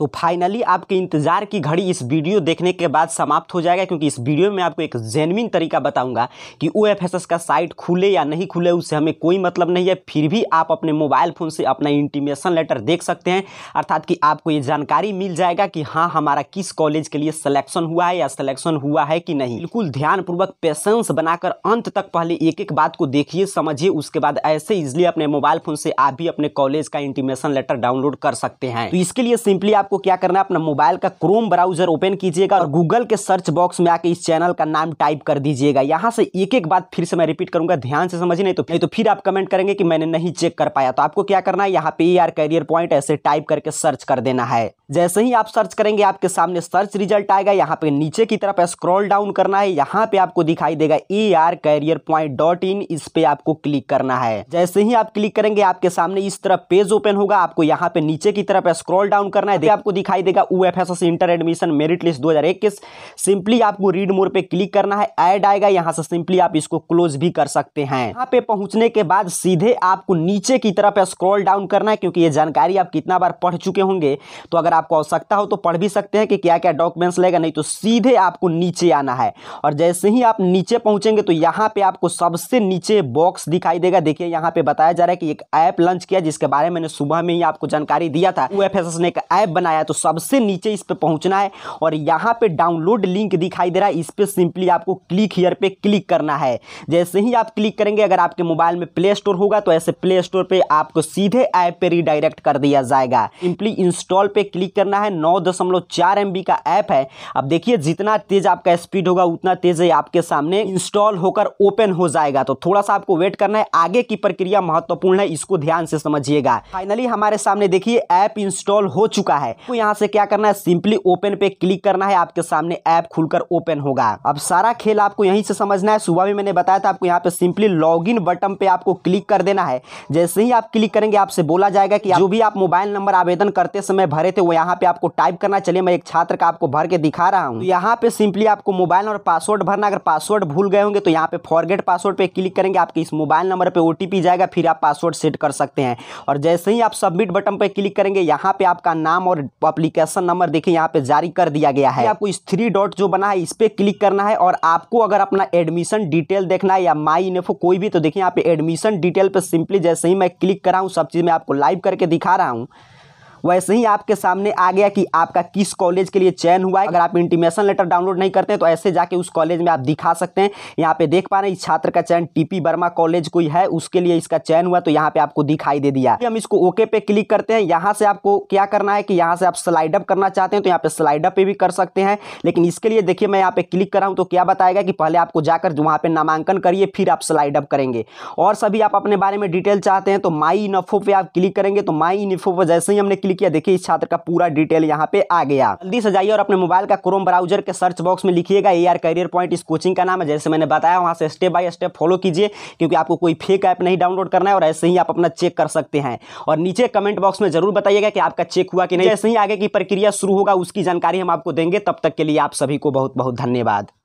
तो फाइनली आपके इंतज़ार की घड़ी इस वीडियो देखने के बाद समाप्त हो जाएगा क्योंकि इस वीडियो में आपको एक जेनविन तरीका बताऊंगा कि ओ का साइट खुले या नहीं खुले उससे हमें कोई मतलब नहीं है फिर भी आप अपने मोबाइल फ़ोन से अपना इंटीमेशन लेटर देख सकते हैं अर्थात कि आपको ये जानकारी मिल जाएगा कि हाँ हमारा किस कॉलेज के लिए सलेक्शन हुआ है या सलेक्शन हुआ है कि नहीं बिल्कुल ध्यानपूर्वक पेशेंस बनाकर अंत तक पहले एक एक बात को देखिए समझिए उसके बाद ऐसे इजिली अपने मोबाइल फ़ोन से आप भी अपने कॉलेज का इंटीमेशन लेटर डाउनलोड कर सकते हैं तो इसके लिए सिंपली आप आपको क्या करना है अपना मोबाइल का क्रोम ब्राउजर ओपन कीजिएगा और गूगल के सर्च बॉक्स में आके इस चैनल का नाम टाइप कर दीजिएगा यहाँ से एक एक बात फिर से मैं रिपीट करूंगा ध्यान से समझिए नहीं तो नहीं तो फिर आप कमेंट करेंगे कि मैंने नहीं चेक कर पाया तो आपको क्या करना है यहाँ पे ई आर कैरियर पॉइंट ऐसे टाइप करके सर्च कर देना है जैसे ही आप सर्च करेंगे आपके सामने सर्च रिजल्ट आएगा यहाँ पे नीचे की तरफ स्क्रॉल डाउन करना है यहाँ पे आपको दिखाई देगा A R career point dot in इस पे आपको क्लिक करना है जैसे ही आप क्लिक करेंगे आपके सामने इस तरफ पेज ओपन होगा आपको यहाँ पे नीचे की तरफ स्क्रॉल डाउन करना है आपको दिखाई देगा O F S S inter admission merit list दो सिंपली आपको रीड मोर पे क्लिक करना है एड आएगा यहाँ से सिंपली आप इसको क्लोज भी कर सकते हैं यहाँ पे पहुंचने के बाद सीधे आपको नीचे की तरफ स्क्रॉल डाउन करना है क्योंकि ये जानकारी आप कितना बार पढ़ चुके होंगे तो अगर आपको आवश्यकता हो तो पढ़ भी सकते हैं कि क्या क्या डॉक्यूमेंट्स लगेगा नहीं तो सीधे आपको नीचे आना है और जैसे ही आप नीचे पहुंचेंगे तो यहाँ पे आपको सबसे नीचे बॉक्स दिखाई देगा देखिए यहाँ पे बताया जा रहा है कि एक ऐप लॉन्च किया जिसके बारे में मैंने सुबह में ही आपको जानकारी दिया था यू ने एक ऐप बनाया तो सबसे नीचे इस पर पहुंचना है और यहाँ पे डाउनलोड लिंक दिखाई दे रहा है इस पर सिंपली आपको क्लिक हीयर पे क्लिक करना है जैसे ही आप क्लिक करेंगे अगर आपके मोबाइल में प्ले स्टोर होगा तो ऐसे प्ले स्टोर पर आपको सीधे ऐप पर रिडायरेक्ट कर दिया जाएगा सिंपली इंस्टॉल पे क्लिक क्लिक करना है नौ दशमलव चार एम बी का ऐप है अब देखिए जितना तेज़ आपका स्पीड होगा उतना तेज़ ही आपके सामने इंस्टॉल होकर ओपन हो जाएगा तो थोड़ा सा आपको वेट करना है आगे की प्रक्रिया महत्वपूर्ण है इसको ध्यान से समझिएगा फाइनली हमारे सामने देखिए ऐप इंस्टॉल हो चुका है तो यहाँ से क्या करना है सिंपली ओपन पे क्लिक करना है आपके सामने ऐप खुलकर ओपन होगा अब सारा खेल आपको यहीं से समझना है सुबह भी मैंने बताया था आपको यहाँ पे सिंपली लॉग बटन पे आपको क्लिक कर देना है जैसे ही आप क्लिक करेंगे आपसे बोला जाएगा कि जो भी आप मोबाइल नंबर आवेदन करते समय भरे थे वो यहाँ पे आपको टाइप करना चलिए मैं एक छात्र का आपको भर के दिखा रहा हूँ तो यहाँ पे सिंपली आपको मोबाइल नंबर पासवर्ड भरना अगर पासवर्ड भूल गए होंगे तो यहाँ पे फॉरगेट पासवर्ड पे क्लिक करेंगे आपके इस मोबाइल नंबर पे ओटीपी जाएगा फिर आप पासवर्ड सेट कर सकते हैं और जैसे ही आप सबमिट बटन पर क्लिक करेंगे यहाँ पे आपका नाम और अप्लीकेशन नंबर देखिए यहाँ पे जारी कर दिया गया है आपको इस थ्री डॉट जो बना है इस पर क्लिक करना है और आपको अगर अपना एडमिशन डिटेल देखना है या माई इनेफो कोई भी तो देखिए यहाँ पे एडमिशन डिटेल पर सिंपली जैसे ही मैं क्लिक कराऊँ सब चीज़ मैं आपको लाइव करके दिखा रहा हूँ वैसे ही आपके सामने आ गया कि आपका किस कॉलेज के लिए चयन हुआ है अगर आप इंटीमेशन लेटर डाउनलोड नहीं करते तो ऐसे जाके उस कॉलेज में आप दिखा सकते हैं यहाँ पे देख पा रहे हैं इस छात्र का चयन टीपी वर्मा कॉलेज कोई है उसके लिए इसका चयन हुआ तो यहाँ पे आपको दिखाई दे दिया हम इसको ओके पे क्लिक करते हैं यहाँ से आपको क्या करना है कि यहाँ से आप स्लाइड अप करना चाहते हैं तो यहाँ पे स्लाइड अप पे भी कर सकते हैं लेकिन इसके लिए देखिए मैं यहाँ पे क्लिक कर रहा हूँ तो क्या बताएगा कि पहले आपको जाकर वहाँ पे नामांकन करिए फिर आप स्लाइड अप करेंगे और सभी आप अपने बारे में डिटेल चाहते हैं तो माई इनफो पे आप क्लिक करेंगे तो माई इनफो पर जैसे ही हमने क्लिक किया देखिए इस छात्र का पूरा डिटेल यहाँ पे आ गया जल्दी से जाइए और अपने मोबाइल का क्रोम ब्राउजर के सर्च बॉक्स में लिखिएगा ए करियर पॉइंट इस कोचिंग का नाम है जैसे मैंने बताया वहां से स्टेप बाय स्टेप फॉलो कीजिए क्योंकि आपको कोई फेक ऐप नहीं डाउनलोड करना है और ऐसे ही आप अपना चेक कर सकते हैं और नीचे कमेंट बॉक्स में जरूर बताइएगा कि आपका चेक हुआ कि नहीं ऐसे ही आगे की प्रक्रिया शुरू होगा उसकी जानकारी हम आपको देंगे तब तक के लिए आप सभी को बहुत बहुत धन्यवाद